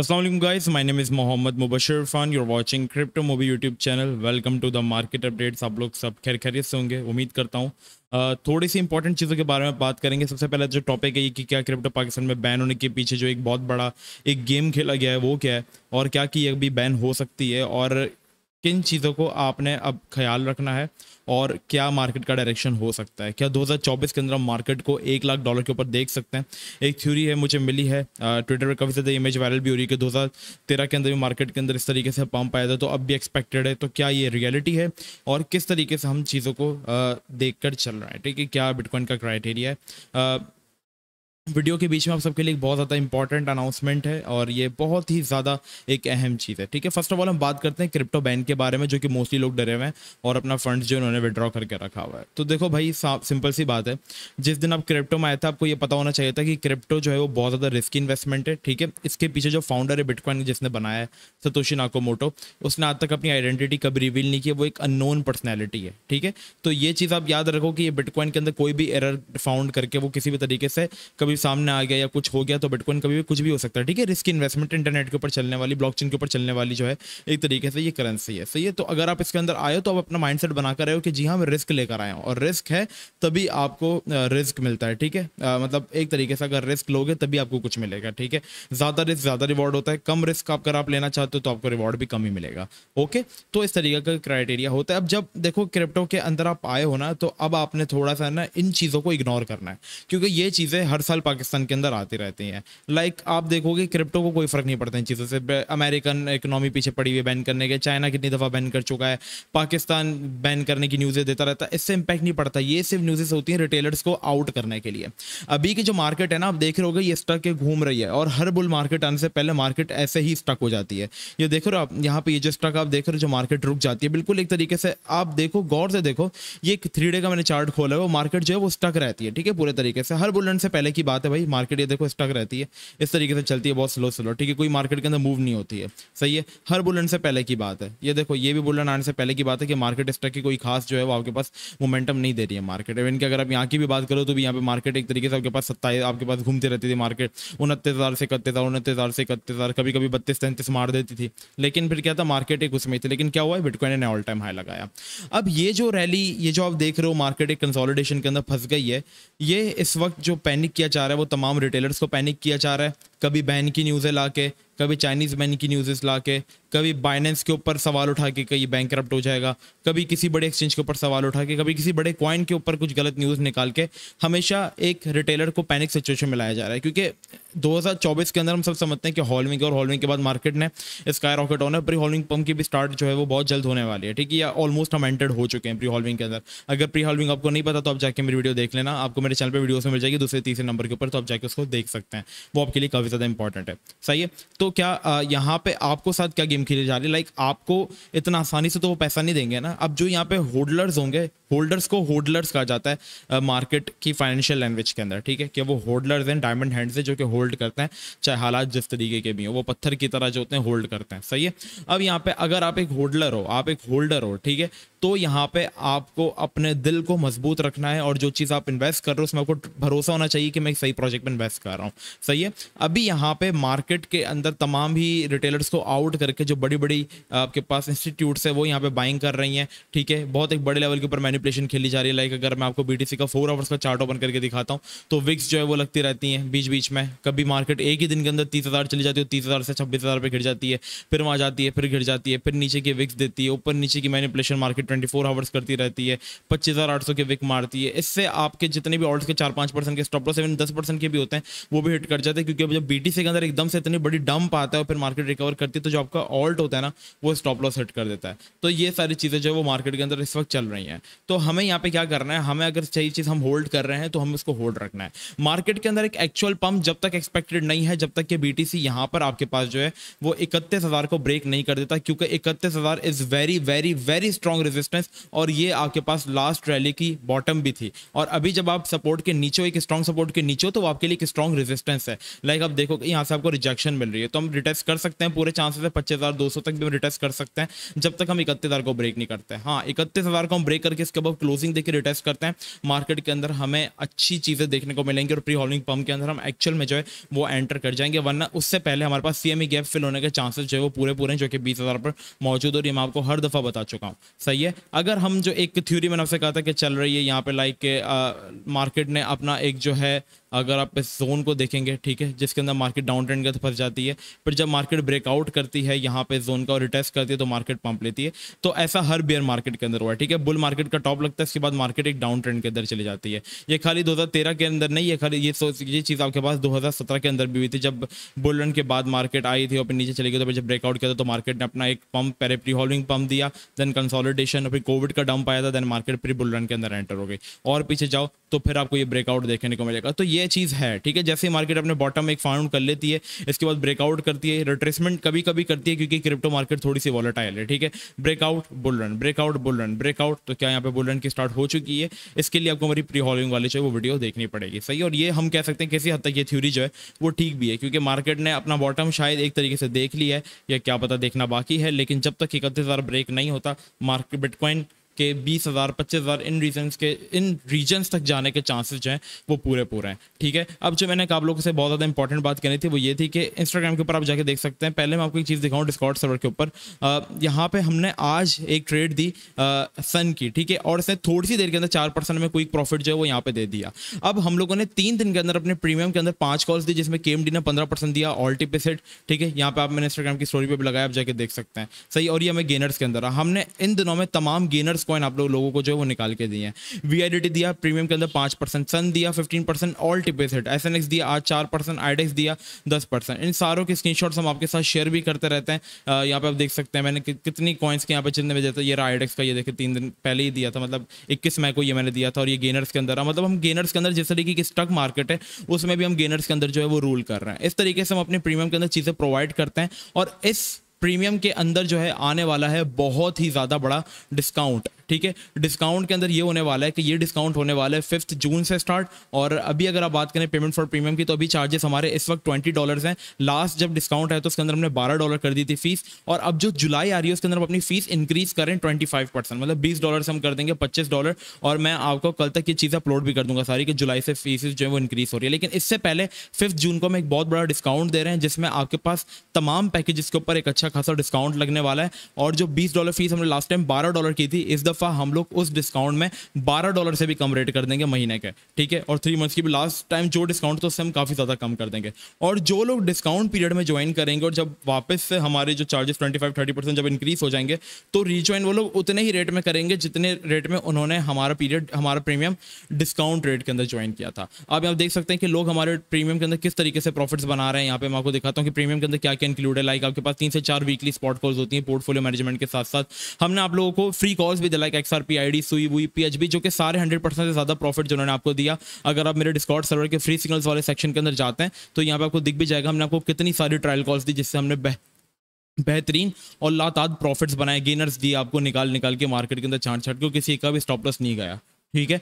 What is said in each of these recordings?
Assalamu guys, my name is Mohammad Mubashar फान you're watching Crypto Movie YouTube channel. Welcome to the market updates. आप लोग सब खैर खैरियत से होंगे उम्मीद करता हूँ थोड़ी सी इंपॉर्टेंट चीज़ों के बारे में बात करेंगे सबसे पहले जो टॉपिक है ये कि क्या क्रिप्टो पाकिस्तान में बैन होने के पीछे जो एक बहुत बड़ा एक गेम खेला गया है वो क्या है और क्या कि ये अभी बैन हो सकती है और किन चीज़ों को आपने अब ख्याल रखना है और क्या मार्केट का डायरेक्शन हो सकता है क्या 2024 के अंदर हम मार्केट को एक लाख डॉलर के ऊपर देख सकते हैं एक थ्योरी है मुझे मिली है ट्विटर पर काफ़ी ज़्यादा इमेज वायरल भी हो रही है कि दो के अंदर भी मार्केट के अंदर इस तरीके से पंप आया था तो अब भी एक्सपेक्टेड है तो क्या ये रियलिटी है और किस तरीके से हम चीज़ों को देख कर चल रहा है ठीक है क्या बिटकॉइन का क्राइटेरिया है वीडियो के बीच में आप सबके लिए बहुत ज़्यादा इंपॉर्टेंट अनाउंसमेंट है और ये बहुत ही ज़्यादा एक अहम चीज़ है ठीक है फर्स्ट ऑफ ऑल हम बात करते हैं क्रिप्टो बैन के बारे में जो कि मोस्टली लोग डरे हुए हैं और अपना फंड्स जो इन्होंने विड्रॉ करके रखा हुआ है तो देखो भाई सिंपल सी बात है जिस दिन आप क्रिप्टो में आए थे आपको ये पता होना चाहिए था कि क्रिप्टो जो है वो बहुत ज़्यादा रिस्की इन्वेस्टमेंट है ठीक है इसके पीछे जो फाउंडर है बिटकॉइन जिसने बनाया है सतोशी नाकोमोटो उसने आज तक अपनी आइडेंटिटी कभी रिवील नहीं की वो एक अननोन पर्सनैलिटी है ठीक है तो ये चीज़ आप याद रखो कि ये बिटकॉइन के अंदर कोई भी एरर फाउंड करके वो किसी भी तरीके से कभी कभी सामने आ गया या कुछ हो गया तो बिटकॉइन कभी भी कुछ भी हो सकता है ठीक है रिस्क इन्वेस्टमेंट इंटरनेट के ऊपर चलने वाली ब्लॉकचेन के ऊपर चलने वाली जो है एक तरीके से ये करेंसी है सही है तो अगर आप इसके अंदर आए तो आप अपना माइंडसेट बनाकर रहे हो कि जी हाँ मैं रिस्क लेकर आया हूँ और रिस्क है तभी आपको रिस्क मिलता है ठीक है मतलब एक तरीके से अगर रिस्क लोगे तभी आपको कुछ मिलेगा ठीक है ज़्यादा रिस्क ज़्यादा रिवॉर्ड होता है कम रिस्क अगर आप लेना चाहते हो तो आपको रिवॉर्ड भी कम ही मिलेगा ओके तो इस तरीके का क्राइटेरिया होता है अब जब देखो क्रिप्टो के अंदर आप आए हो ना तो अब आपने थोड़ा सा ना इन चीज़ों को इग्नोर करना है क्योंकि ये चीज़ें हर साल पाकिस्तान के अंदर आती रहती हैं लाइक like, आप देखोगे क्रिप्टो को कोई फ़र्क नहीं पड़ता इन चीज़ों से अमेरिकन इकोनॉमी पीछे पड़ी हुई बैन करने के चाइना कितनी दफ़ा बैन कर चुका है पाकिस्तान बैन करने की न्यूज़ें देता रहता है इससे इम्पैक्ट नहीं पड़ता ये सिर्फ न्यूज़ेस होती हैं रिटेलर्स को आउट करने के लिए अभी की जो मार्केट है ना आप देख रहे हो ये स्टक के घूम रही है और हर बुल मार्केट आने से पहले मार्केट ऐसे ही स्टक हो जाती है ये देख रहे हो आप यहाँ पर ये जो स्टक आप देख रहे हो जो मार्केट रुक जाती है बिल्कुल एक तरीके से आप देखो गौर से देखो ये एक थ्री डे का मैंने चार्ट खोला है वो मार्केट जो है वो स्टक रहती है ठीक है पूरे तरीके से हर बुलन से पहले की बात है भाई मार्केट ये देखो स्टक रहती है इस तरीके से चलती है बहुत स्लो स्लो ठीक है कोई मार्केट के अंदर मूव नहीं होती है सही है हर बुलन से पहले की बात है ये देखो ये भी बुलन आने से पहले की बात है कि मार्केट स्टक की कोई खास जो है वो आपके पास मोमेंटम नहीं दे रही है मार्केट इवन की अगर आप यहाँ की भी बात करो तो भी यहाँ पे मार्केट एक तरीके से आपके पास सत्ताईस आपके पास घूमती रहती थी मार्केट उनतीस हज़ार से इकतीस हज़ार उनतीस हज़ार से इकतीस हज़ार कभी कभी बत्तीस तैंतीस मार देती थी लेकिन फिर क्या था मार्केट एक उसमें थी लेकिन क्या हुआ है बिटकॉइन ने ऑल टाइम हाई लगाया अब ये जो रैली ये जो आप देख रहे हो मार्केट एक कंसोलिडेशन के अंदर फंस गई है ये इस वक्त जो पैनिक किया जा जा रहा है वो तमाम रिटेलर्स को पैनिक किया जा रहा है कभी बैन की न्यूज़ें ला के कभी चाइनीज़ बैन की न्यूज़ेस ला के कभी बाइनेंस के ऊपर सवाल उठा के कहीं बैंक करप्ट हो जाएगा कभी किसी बड़े एक्सचेंज के ऊपर सवाल उठा के कभी किसी बड़े कॉइन के ऊपर कुछ गलत न्यूज़ निकाल के हमेशा एक रिटेलर को पैनिक सिचुएशन में लाया जा रहा है क्योंकि 2024 के अंदर हम सब समझते हैं कि हॉलविंग और हॉलविंग के बाद मार्केट ने स्काई रॉकेट ऑनर है प्री हॉलविंग पम्प की भी स्टार्ट जो है वो बहुत जल्द होने वाली है ठीक है या ऑलमोस्ट हम एंटर्ड हो चुके हैं प्री हॉलविंग के अंदर अगर प्री हॉलविंग आपको नहीं पता तो आप जाके मेरी वीडियो देख लेना आपको मेरे चैनल पर वीडियो में मिल जाएगी दूसरे तीसरे नंबर के ऊपर तो आप जाके उसको देख सकते हैं वो आपके लिए काफ़ी ज़्यादा इंपॉर्टेंट है सही है तो क्या यहाँ पे आपको साथ क्या गेम खेली जा रही है लाइक आपको इतना आसानी से तो वो पैसा नहीं देंगे ना अब जो यहाँ पे होल्डर्स होंगे होल्डर्स को होल्डर्स कहा जाता है मार्केट की फाइनेंशियल लैंग्वेज के अंदर ठीक है कि वो होल्डर्स हैं डायमंड हैंड्स हैं जो कि होल्ड करते हैं चाहे हालात जिस तरीके के भी हों वो पत्थर की तरह जो होते हैं होल्ड करते हैं सही है अब यहाँ पे अगर आप एक होल्डर हो आप एक होल्डर हो ठीक है तो यहाँ पे आपको अपने दिल को मजबूत रखना है और जो चीज़ आप इन्वेस्ट कर रहे हो उसमें आपको भरोसा होना चाहिए कि मैं सही प्रोजेक्ट में इन्वेस्ट कर रहा हूँ सही है अभी भी यहाँ पे मार्केट के अंदर तमाम ही रिटेलर्स को आउट करके जो बड़ी बड़ी आपके पास इंस्टीट्यूट्स है वो यहाँ पे बाइंग कर रही हैं ठीक है बहुत एक बड़े लेवल के ऊपर मैनिपुलेशन खेली जा रही है लाइक अगर मैं आपको बीटीसी का फोर आवर्स का चार्ट ओपन करके दिखाता हूँ तो विक्स जो है वो लगती रहती हैं बीच बीच में कभी मार्केट एक ही दिन के अंदर तीस हज़ार चली जाती है तो तीस हज़ार से छब्बीस हज़ार गिर जाती है फिर वहाँ जाती है फिर गिर जाती है फिर नीचे की विक्स देती है ऊपर नीचे की manipulation market twenty four hours करती रहती है पच्चीस हज़ार आठ सौ के विक मारती है इससे आपके जितने भी ऑर्डर्स के चार पाँच परसेंट के स्टॉप लॉस इवन दस परसेंट के भी होते हैं वो भी हिट कर जाते हैं क्योंकि जब बीटीसी के अंदर एकदम से इतनी बड़ी डंप आता है और फिर मार्केट रिकवर करती है तो जो आपका ऑल्ट होता है ना वो स्टॉप लॉस हट कर देता है तो ये सारी चीज़ें जो है वो मार्केट के अंदर इस वक्त चल रही हैं तो हमें यहाँ पे क्या करना है हमें अगर सही चीज़ हम होल्ड कर रहे हैं तो हमें उसको होल्ड रखना है मार्केट के अंदर एक एक्चुअल पंप जब तक एक्सपेक्टेड नहीं है जब तक कि बी टी यहाँ पर आपके पास जो है वो इकतीस को ब्रेक नहीं कर देता क्योंकि इकतीस is very very very strong resistance और ये आपके पास लास्ट रैली की बॉटम भी थी और अभी जब आप सपोर्ट के नीचे एक स्ट्रॉन्ग सपोर्ट के नीचे तो आपके लिए एक स्ट्रॉन्ग रेजिस्टेंस है लाइक आप आप देखो यहाँ से आपको रिजेक्शन मिल रही है तो हम रिटेस्ट कर सकते हैं पूरे चांसेस है पच्चीस हज़ार दो सौ तक भी हम रिटेस्ट कर सकते हैं जब तक हम इकतीस हज़ार को ब्रेक नहीं करते हैं हाँ इकतीस हज़ार को हम ब्रेक करके इसके बाद क्लोजिंग देखिए रिटेस्ट करते हैं मार्केट के अंदर हमें अच्छी चीज़ें देखने को मिलेंगी और प्री हॉलिंग पम्प के अंदर हम एक्चुअल में जो है वो एंटर कर जाएंगे वरना उससे पहले हमारे पास सी गैप फिल होने के चांसेस जो है वो पूरे पूरे जो कि बीस पर मौजूद और ये मैं आपको हर दफ़ा बता चुका हूँ सही है अगर हम जो एक थ्योरी मैंने आपसे कहा था कि चल रही है यहाँ पे लाइक मार्केट ने अपना एक जो है अगर आप इस जोन को देखेंगे ठीक है जिसके अंदर मार्केट डाउन ट्रेंड की फंस जाती है पर जब मार्केट ब्रेकआउट करती है यहाँ पे जोन का और रिटेस्ट करती है तो मार्केट पंप लेती है तो ऐसा हर बेयर मार्केट के अंदर हुआ ठीक है बुल मार्केट का टॉप लगता है इसके बाद मार्केट एक डाउन ट्रेंड के अंदर चली जाती है ये खाली दो के अंदर नहीं ये खाली ये ये चीज़ आपके पास दो के अंदर भी हुई थी जब बुल रन के बाद मार्केट आई थी और फिर नीचे चली गई तो जब ब्रेकआउट किया तो मार्केट ने अपना एक पम्प पेरेप्री होल्डिंग पंप दिया देन कंसोलिडेशन और फिर कोविड का डंप आया था then market pre bull run के अंदर एंटर हो गई और पीछे जाओ तो फिर आपको ये ब्रेकआउट देखने को मिलेगा तो ये चीज़ है ठीक है जैसे मार्केट अपने बॉटम एक फाउंड कर लेती है इसके बाद ब्रेकआउट करती है रिट्रेसमेंट कभी कभी करती है क्योंकि क्रिप्टो मार्केट थोड़ी सी वॉलेटाइल है ठीक है breakout bull run breakout bull run breakout तो क्या यहाँ पे बुल रन की स्टार्ट हो चुकी है इसके लिए आपको हमारी प्री हॉलिंग वाली चाहिए वो वीडियो देखनी पड़ेगी सही और ये हम कह सकते हैं किसी हद तक ये थ्योरी जो है वो ठीक भी है क्योंकि मार्केट ने अपना बॉटम शायद एक तरीके से देख लिया है या क्या पता देखना बाकी है लेकिन जब तक इकतीस ब्रेक नहीं होता मार्केट बिटकॉइन के बीस हज़ार पच्चीस हज़ार इन रीजन के इन रीजन्स तक जाने के चांसेस जो हैं वो पूरे पूरे हैं ठीक है अब जो मैंने आप लोगों से बहुत ज़्यादा इंपॉर्टेंट बात करनी थी वो ये थी कि इंस्टाग्राम के ऊपर आप जाके देख सकते हैं पहले मैं आपको एक चीज़ दिखाऊँ डिस्कॉट सर्वर के ऊपर यहाँ पर हमने आज एक ट्रेड दी आ, सन की ठीक है और इसने थोड़ी सी देर के अंदर चार परसेंट में कोई प्रॉफिट जो है वो यहाँ पर दे दिया अब हम लोगों ने तीन दिन के अंदर अपने प्रीमियम के अंदर पाँच कॉल्स दी जिसमें के ने पंद्रह परसेंट दिया ऑल टिप सेट ठीक है यहाँ पर आप मैंने इंस्टाग्राम की स्टोरी पर भी लगाया आप जाके देख सकते हैं सही और ये हमें गेनर्स के अंदर हमने इन दिनों में तमाम गेनर्स बोनस कॉइन आप लोग लोगों को जो है वो निकाल के दिए हैं वी दिया प्रीमियम के अंदर पांच परसेंट सन दिया fifteen percent all tips hit एस दिया आज चार परसेंट आईडेक्स दिया दस परसेंट इन सारों के स्क्रीनशॉट्स हम आपके साथ शेयर भी करते रहते हैं यहाँ पे आप देख सकते हैं मैंने कि, कितनी कॉइन्स के यहाँ पे जितने भेजा था ये रहा आईडेक्स का ये देखिए तीन दिन पहले ही दिया था मतलब इक्कीस मई को ये मैंने दिया था और ये गेनर्स के अंदर मतलब हम गेनर्स के अंदर जिस तरीके की स्टॉक मार्केट है उसमें भी हम गेनर्स के अंदर जो है वो रूल कर रहे हैं इस तरीके से हम अपने प्रीमियम के अंदर चीज़ें प्रोवाइड करते हैं और इस प्रीमियम के अंदर जो है आने वाला है बहुत ही ज़्यादा बड़ा डिस्काउंट ठीक है डिस्काउंट के अंदर ये होने वाला है कि ये डिस्काउंट होने वाला है फिफ्थ जून से स्टार्ट और अभी अगर आप बात करें पेमेंट फॉर प्रीमियम की तो अभी चार्जेस हमारे इस वक्त ट्वेंटी डॉलर हैं लास्ट जब डिस्काउंट है तो उसके अंदर हमने बारह डॉलर कर दी थी फीस और अब जो जुलाई आ रही है उसके अंदर हम अपनी फीस इंक्रीज करें ट्वेंटी फाइव परसेंट मतलब बीस डॉलर हम कर देंगे पच्चीस डॉलर और मैं आपको कल तक ये चीज़ अपलोड भी कर दूंगा सारी कि जुलाई से फीस जो है वो इंक्रीज हो रही है लेकिन इससे पहले फिफ्थ जून को हम एक बहुत बड़ा डिस्काउंट दे रहे हैं जिसमें आपके पास तमाम पैकेजेस के ऊपर एक अच्छा खासा डिस्काउंट लगने वाला है और जो बीस डॉलर फीस हमने लास्ट टाइम बारह डॉलर की थी इस दफ़ा दफ़ा हम लोग उस डिस्काउंट में बारह डॉलर से भी कम रेट कर देंगे महीने के ठीक है और थ्री मंथ्स की भी लास्ट टाइम जो डिस्काउंट तो उससे हम काफ़ी ज़्यादा कम कर देंगे और जो लोग डिस्काउंट पीरियड में ज्वाइन करेंगे और जब वापस से हमारे जो चार्जेस ट्वेंटी फाइव जब इंक्रीज़ हो जाएंगे तो रीज्वाइन वो लोग उतने ही रेट में करेंगे जितने रेट में उन्होंने हमारा पीरियड हमारा प्रीमियम डिस्काउंट रेट के अंदर ज्वाइन किया था अब आप देख सकते हैं कि लोग हमारे प्रीमियम के अंदर किस तरीके से प्रॉफिट्स बना रहे हैं यहाँ पे मैं आपको दिखाता हूँ कि प्रीमियम के अंदर क्या क्या इंक्लूड है लाइक आपके पास तीन से चार वीकली स्पॉट कॉल्स होती हैं पोर्टफोलियो मैनेजमेंट के साथ साथ हमने आप लोगों को फ्री कॉल्स भी दिलाई like X R P I D Sui V P H B जो कि सारे हंड्रेड परसेंट से ज़्यादा प्रॉफिट जो उन्होंने आपको दिया अगर आप मेरे डिस्कॉर्ड सर्वर के फ्री सिग्नल्स वाले सेक्शन के अंदर जाते हैं तो यहाँ पे आपको दिख भी जाएगा हमने आपको कितनी सारी ट्रायल कॉल्स दी जिससे हमने बह बेहतरीन और लातात प्रॉफिट्स बनाए गेनर्स दिए आपको निकाल निकाल के मार्केट के अंदर छाट छाट क्योंकि किसी का भी स्टॉप लॉस नहीं गया ठीक है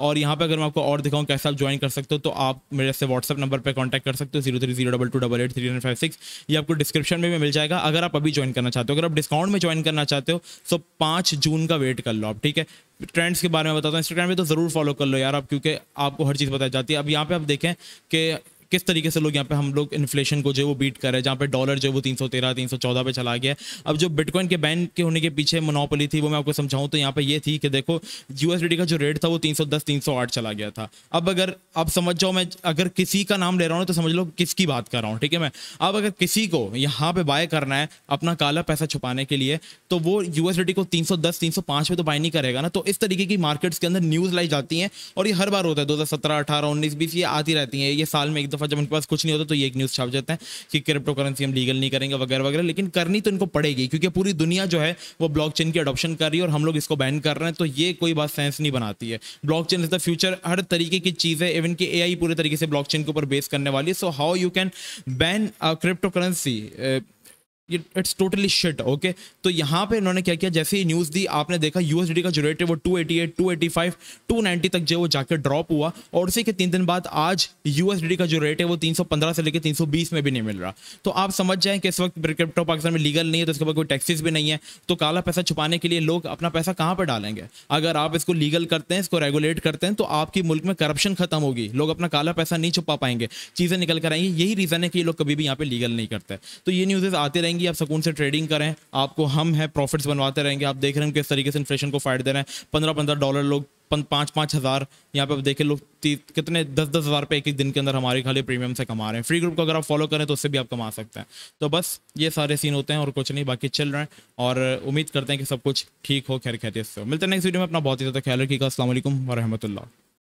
और यहाँ पे अगर मैं आपको और दिखाऊँ कैसे आप ज्वाइन कर सकते हो तो आप मेरे से व्हाट्सअप नंबर पे कांटेक्ट कर सकते हो zero three zero double two double eight three nine five six ये आपको डिस्क्रिप्शन में भी मिल जाएगा अगर आप अभी ज्वाइन करना चाहते हो अगर आप डिस्काउंट में ज्वाइन करना चाहते हो तो पाँच जून का वेट कर लो आप ठीक है ट्रेंड्स के बारे में बताता हूँ इंस्टाग्राम पर तो ज़रूर फॉलो कर लो यार आप क्योंकि आपको हर चीज़ बताई जाती है अब यहाँ पर आप देखें कि किस तरीके से लोग यहाँ पे हम लोग इन्फ्लेशन को जो वो बीट कर रहे हैं जहाँ पे डॉलर जो वो तीन सौ तेरह तीन सौ चौदह पे चला गया अब जो बिटकॉइन के बैन के होने के पीछे मोनोपोली थी वो मैं आपको समझाऊँ तो यहाँ पे ये थी कि देखो यूएसडी का जो रेट था वो तीन सौ दस तीन सौ आठ चला गया था अब अगर आप समझ जाओ मैं अगर किसी का नाम ले रहा हूँ तो समझ लो किसकी बात कर रहा हूँ ठीक है मैं अब अगर किसी को यहाँ पे बाय करना है अपना काला पैसा छुपाने के लिए तो वो यूएसडी को तीन सौ दस तीन सौ पाँच पे तो बाय नहीं करेगा ना तो इस तरीके की मार्केट्स के अंदर न्यूज़ लाई जाती हैं और ये हर बार होता है दो हज़ार सत्रह अठारह उन्नीस बीस ये आती रहती हैं ये साल में एक दफ़ा दफ़ा जब उनके पास कुछ नहीं होता तो ये एक न्यूज़ छाप जाते हैं कि क्रिप्टो करेंसी हम लीगल नहीं करेंगे वगैरह वगैरह लेकिन करनी तो इनको पड़ेगी क्योंकि पूरी दुनिया जो है वो ब्लॉक चेन की अडोप्शन कर रही है और हम लोग इसको बैन कर रहे हैं तो ये कोई बात सेंस नहीं बनाती है blockchain is the future हर तरीके की चीज़ है इवन की ए पूरे तरीके से ब्लॉक के ऊपर बेस करने वाली है so how you can ban cryptocurrency it's totally shit okay तो यहाँ पे इन्होंने क्या किया जैसे ही न्यूज़ दी आपने देखा यूएसडी का जो रेट है वो 288, 285, 290 तक जो वो जाकर ड्रॉप हुआ और उसी के तीन दिन बाद आज यूएसडी का जो रेट है वो 315 से लेकर 320 में भी नहीं मिल रहा तो आप समझ जाएं कि इस वक्त क्रिप्टो पाकिस्तान में लीगल नहीं है तो इसके ऊपर कोई टैक्सीज भी नहीं है तो काला पैसा छुपाने के लिए लोग अपना पैसा कहाँ पर डालेंगे अगर आप इसको लीगल करते हैं इसको रेगुलेट करते हैं तो आपकी मुल्क में करप्शन खत्म होगी लोग अपना काला पैसा नहीं छुपा पाएंगे चीज़ें निकल कर आएंगी यही रीज़न है कि ये लोग कभी भी यहाँ पर लीगल नहीं करते तो ये न्यूज़ आते रहेंगे रहेंगी आप सुकून से ट्रेडिंग करें आपको हम है प्रॉफिट्स बनवाते रहेंगे आप देख रहे हैं किस तरीके से इन्फ्लेशन को फाइट दे रहे हैं पंद्रह पंद्रह डॉलर लोग पाँच पाँच हज़ार यहाँ पे आप देखें लोग कितने दस दस हज़ार रुपये एक एक दिन के अंदर हमारे खाली प्रीमियम से कमा रहे हैं फ्री ग्रुप को अगर आप फॉलो करें तो उससे भी आप कमा सकते हैं तो बस ये सारे सीन होते हैं और कुछ नहीं बाकी चल रहे हैं और उम्मीद करते हैं कि सब कुछ ठीक हो खैर खैरियत से मिलते हैं नेक्स्ट वीडियो में अपना बहुत ही ज़्यादा ख्याल रखिएगा असल वरहमल